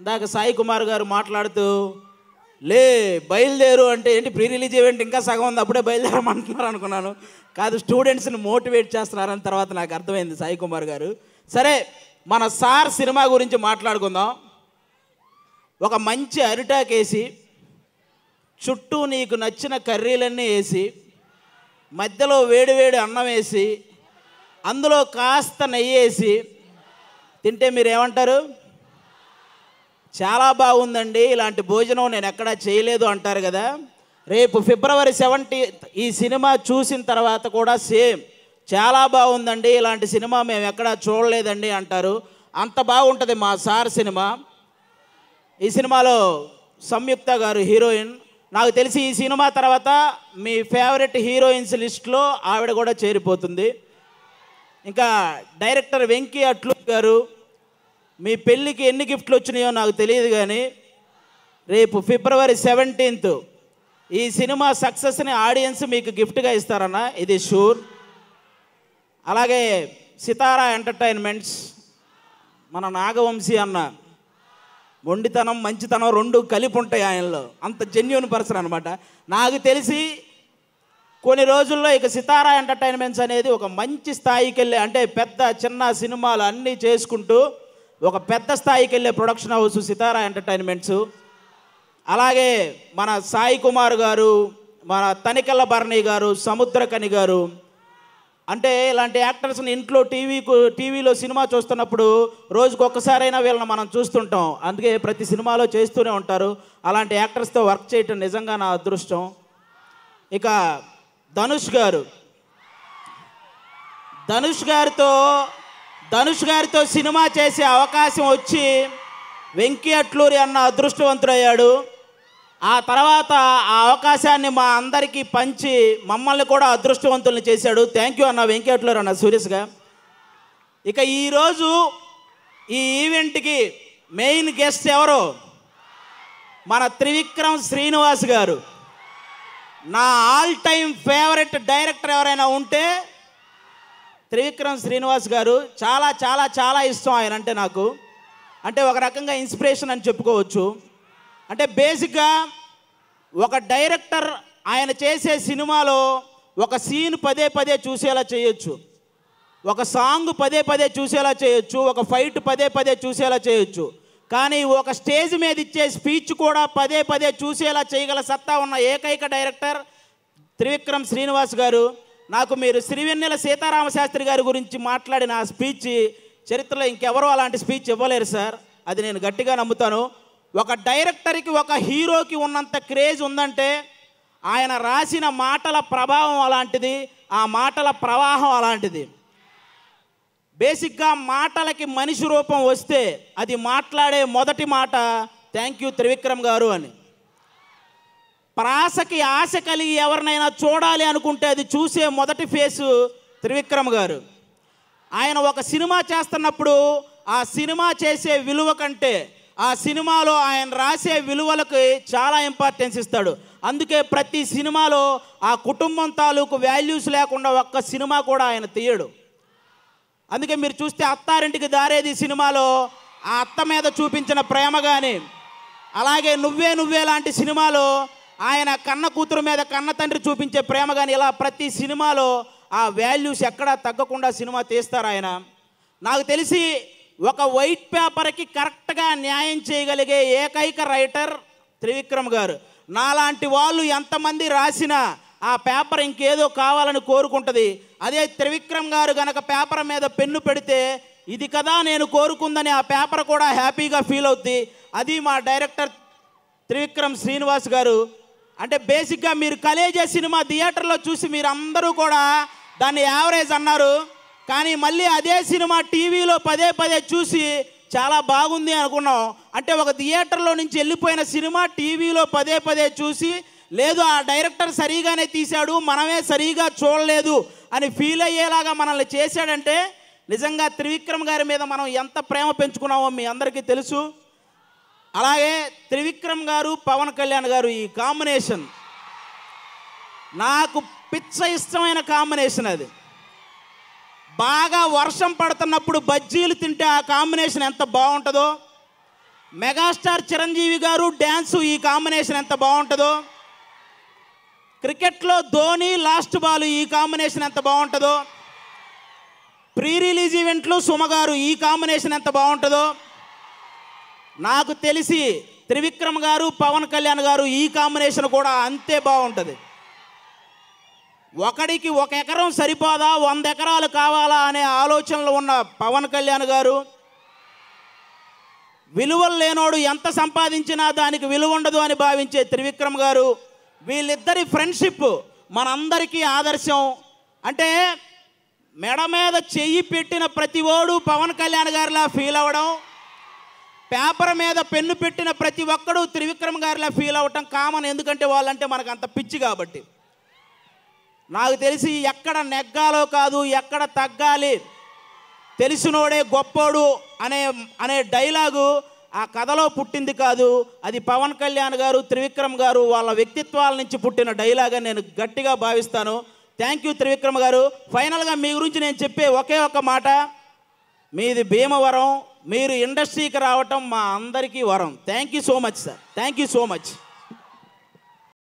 ఇందాక సాయి కుమార్ గారు మాట్లాడుతూ లే బయలుదేరు అంటే ఏంటి ప్రీ రిలీజ్ ఈవెంట్ ఇంకా సగం ఉంది అప్పుడే బయలుదేరమంటున్నారు అనుకున్నాను కాదు స్టూడెంట్స్ని మోటివేట్ చేస్తున్నారని తర్వాత నాకు అర్థమైంది సాయి కుమార్ గారు సరే మన సార్ సినిమా గురించి మాట్లాడుకుందాం ఒక మంచి అరిటాక్ వేసి చుట్టూ నీకు నచ్చిన కర్రీలన్నీ వేసి మధ్యలో వేడివేడి అన్నం వేసి అందులో కాస్త నెయ్యి వేసి తింటే మీరు ఏమంటారు చాలా బాగుందండి ఇలాంటి భోజనం నేను ఎక్కడా చేయలేదు అంటారు కదా రేపు ఫిబ్రవరి సెవెంటీ ఈ సినిమా చూసిన తర్వాత కూడా సేమ్ చాలా బాగుందండి ఇలాంటి సినిమా మేము ఎక్కడా చూడలేదండి అంటారు అంత బాగుంటుంది మా సార్ సినిమా ఈ సినిమాలో సంయుక్త గారు హీరోయిన్ నాకు తెలిసి ఈ సినిమా తర్వాత మీ ఫేవరెట్ హీరోయిన్స్ లిస్ట్లో ఆవిడ కూడా చేరిపోతుంది ఇంకా డైరెక్టర్ వెంకీ అట్లు గారు మీ పెళ్ళికి ఎన్ని గిఫ్ట్లు వచ్చినాయో నాకు తెలియదు కానీ రేపు ఫిబ్రవరి సెవెంటీన్త్ ఈ సినిమా సక్సెస్ని ఆడియన్స్ మీకు గిఫ్ట్గా ఇస్తారన్న ఇది షూర్ అలాగే సితారా ఎంటర్టైన్మెంట్స్ మన నాగవంశీ అన్న మొండితనం మంచితనం రెండు కలిపి ఉంటాయి ఆయనలో అంత జెన్యున్ పర్సన్ అనమాట నాకు తెలిసి కొన్ని రోజుల్లో ఇక సితారా ఎంటర్టైన్మెంట్స్ అనేది ఒక మంచి స్థాయికి వెళ్ళి అంటే పెద్ద చిన్న సినిమాలు అన్నీ చేసుకుంటూ ఒక పెద్ద స్థాయికి వెళ్ళే ప్రొడక్షన్ హౌస్ సితారా ఎంటర్టైన్మెంట్స్ అలాగే మన సాయి కుమార్ గారు మన తనికల్ల భరణి గారు సముద్రకని గారు అంటే ఇలాంటి యాక్టర్స్ని ఇంట్లో టీవీకు టీవీలో సినిమా చూస్తున్నప్పుడు రోజుకు ఒక్కసారైనా వీళ్ళని మనం చూస్తుంటాం అందుకే ప్రతి సినిమాలో చేస్తూనే ఉంటారు అలాంటి యాక్టర్స్తో వర్క్ చేయటం నిజంగా నా అదృష్టం ఇక ధనుష్ గారు ధనుష్ గారితో ధనుష్ గారితో సినిమా చేసే అవకాశం వచ్చి వెంకీ అట్లూరి అన్న అదృష్టవంతుడయ్యాడు ఆ తర్వాత ఆ అవకాశాన్ని మా అందరికీ పంచి మమ్మల్ని కూడా అదృష్టవంతుల్ని చేశాడు థ్యాంక్ యూ అన్న వెంకీ అట్లూరి అన్న సూర్యస్గా ఇక ఈరోజు ఈ ఈవెంట్కి మెయిన్ గెస్ట్ ఎవరు మన త్రివిక్రమ్ శ్రీనివాస్ గారు నా ఆల్ టైమ్ ఫేవరెట్ డైరెక్టర్ ఎవరైనా ఉంటే త్రివిక్రమ్ శ్రీనివాస్ గారు చాలా చాలా చాలా ఇష్టం ఆయన అంటే నాకు అంటే ఒక రకంగా ఇన్స్పిరేషన్ అని చెప్పుకోవచ్చు అంటే బేసిక్గా ఒక డైరెక్టర్ ఆయన చేసే సినిమాలో ఒక సీన్ పదే పదే చూసేలా చేయొచ్చు ఒక సాంగ్ పదే పదే చూసేలా చేయొచ్చు ఒక ఫైట్ పదే పదే చూసేలా చేయొచ్చు కానీ ఒక స్టేజ్ మీద ఇచ్చే స్పీచ్ కూడా పదే పదే చూసేలా చేయగల సత్తా ఉన్న ఏకైక డైరెక్టర్ త్రివిక్రమ్ శ్రీనివాస్ గారు నాకు మీరు సిరివెన్నెల సీతారామ శాస్త్రి గారి గురించి మాట్లాడిన ఆ స్పీచ్ చరిత్రలో ఇంకెవరో అలాంటి స్పీచ్ ఇవ్వలేరు సార్ అది నేను గట్టిగా నమ్ముతాను ఒక డైరెక్టర్కి ఒక హీరోకి ఉన్నంత క్రేజ్ ఉందంటే ఆయన రాసిన మాటల ప్రభావం అలాంటిది ఆ మాటల ప్రవాహం అలాంటిది బేసిక్గా మాటలకి మనిషి రూపం వస్తే అది మాట్లాడే మొదటి మాట థ్యాంక్ యూ త్రివిక్రమ్ గారు అని ప్రాసకి ఆశ కలిగి ఎవరినైనా చూడాలి అనుకుంటే అది చూసే మొదటి ఫేసు త్రివిక్రమ్ గారు ఆయన ఒక సినిమా చేస్తున్నప్పుడు ఆ సినిమా చేసే విలువ కంటే ఆ సినిమాలో ఆయన రాసే విలువలకి చాలా ఇంపార్టెన్స్ ఇస్తాడు అందుకే ప్రతి సినిమాలో ఆ కుటుంబం తాలూకు వాల్యూస్ లేకుండా ఒక్క సినిమా కూడా ఆయన తీయడు అందుకే మీరు చూస్తే అత్తారింటికి దారేది సినిమాలో ఆ అత్త మీద చూపించిన ప్రేమ కానీ అలాగే నువ్వే నువ్వే లాంటి సినిమాలో ఆయన కన్న కూతురు మీద కన్న తండ్రి చూపించే ప్రేమ కానీ ఇలా ప్రతి సినిమాలో ఆ వాల్యూస్ ఎక్కడా తగ్గకుండా సినిమా తీస్తారు ఆయన నాకు తెలిసి ఒక వైట్ పేపర్కి కరెక్ట్గా న్యాయం చేయగలిగే ఏకైక రైటర్ త్రివిక్రమ్ గారు నాలాంటి వాళ్ళు ఎంతమంది రాసినా ఆ పేపర్ ఇంకేదో కావాలని కోరుకుంటుంది అదే త్రివిక్రమ్ గారు గనక పేపర్ మీద పెన్ను పెడితే ఇది కదా నేను కోరుకుందని ఆ పేపర్ కూడా హ్యాపీగా ఫీల్ అవుద్ది అది మా డైరెక్టర్ త్రివిక్రమ్ శ్రీనివాస్ గారు అంటే బేసిక్గా మీరు కలేజా సినిమా థియేటర్లో చూసి మీరు అందరూ కూడా దాన్ని యావరేజ్ అన్నారు కానీ మళ్ళీ అదే సినిమా టీవీలో పదే పదే చూసి చాలా బాగుంది అనుకున్నాం అంటే ఒక థియేటర్లో నుంచి వెళ్ళిపోయిన సినిమా టీవీలో పదే పదే చూసి లేదు ఆ డైరెక్టర్ సరిగానే తీశాడు మనమే సరిగా చూడలేదు అని ఫీల్ అయ్యేలాగా మనల్ని చేశాడంటే నిజంగా త్రివిక్రమ్ గారి మీద మనం ఎంత ప్రేమ పెంచుకున్నామో మీ అందరికీ తెలుసు అలాగే త్రివిక్రమ్ గారు పవన్ కళ్యాణ్ గారు ఈ కాంబినేషన్ నాకు పిచ్చ ఇష్టమైన కాంబినేషన్ అది బాగా వర్షం పడుతున్నప్పుడు బజ్జీలు తింటే ఆ కాంబినేషన్ ఎంత బాగుంటుందో మెగాస్టార్ చిరంజీవి గారు డ్యాన్సు ఈ కాంబినేషన్ ఎంత బాగుంటుందో క్రికెట్లో ధోని లాస్ట్ బాల్ ఈ కాంబినేషన్ ఎంత బాగుంటుందో ప్రీ రిలీజ్ ఈవెంట్లో సుమగారు ఈ కాంబినేషన్ ఎంత బాగుంటుందో నాకు తెలిసి త్రివిక్రమ్ గారు పవన్ కళ్యాణ్ గారు ఈ కాంబినేషన్ కూడా అంతే బాగుంటుంది ఒకడికి ఒక ఎకరం సరిపోదా వంద ఎకరాలు కావాలా అనే ఆలోచనలు ఉన్న పవన్ కళ్యాణ్ గారు విలువలు లేనోడు ఎంత సంపాదించినా దానికి విలువ ఉండదు అని భావించే త్రివిక్రమ్ గారు వీళ్ళిద్దరి ఫ్రెండ్షిప్ మనందరికీ ఆదర్శం అంటే మెడ మీద చెయ్యి పెట్టిన ప్రతి ఓడు పవన్ కళ్యాణ్ గారిలా ఫీల్ అవ్వడం పేపర్ మీద పెన్ను పెట్టిన ప్రతి ఒక్కడు త్రివిక్రమ్ గారిలా ఫీల్ అవటం కామన్ ఎందుకంటే వాళ్ళంటే మనకు అంత పిచ్చి కాబట్టి నాకు తెలిసి ఎక్కడ నెగ్గాలో కాదు ఎక్కడ తగ్గాలి తెలిసినోడే గొప్పోడు అనే అనే డైలాగు ఆ కథలో పుట్టింది కాదు అది పవన్ కళ్యాణ్ గారు త్రివిక్రమ్ గారు వాళ్ళ వ్యక్తిత్వాల నుంచి పుట్టిన డైలాగ్ అని నేను గట్టిగా భావిస్తాను థ్యాంక్ యూ త్రివిక్రమ్ గారు ఫైనల్గా మీ గురించి నేను చెప్పే ఒకే ఒక మాట మీది భీమవరం మీరు ఇండస్ట్రీకి రావటం మా అందరికీ వరం thank you so much sir thank you so much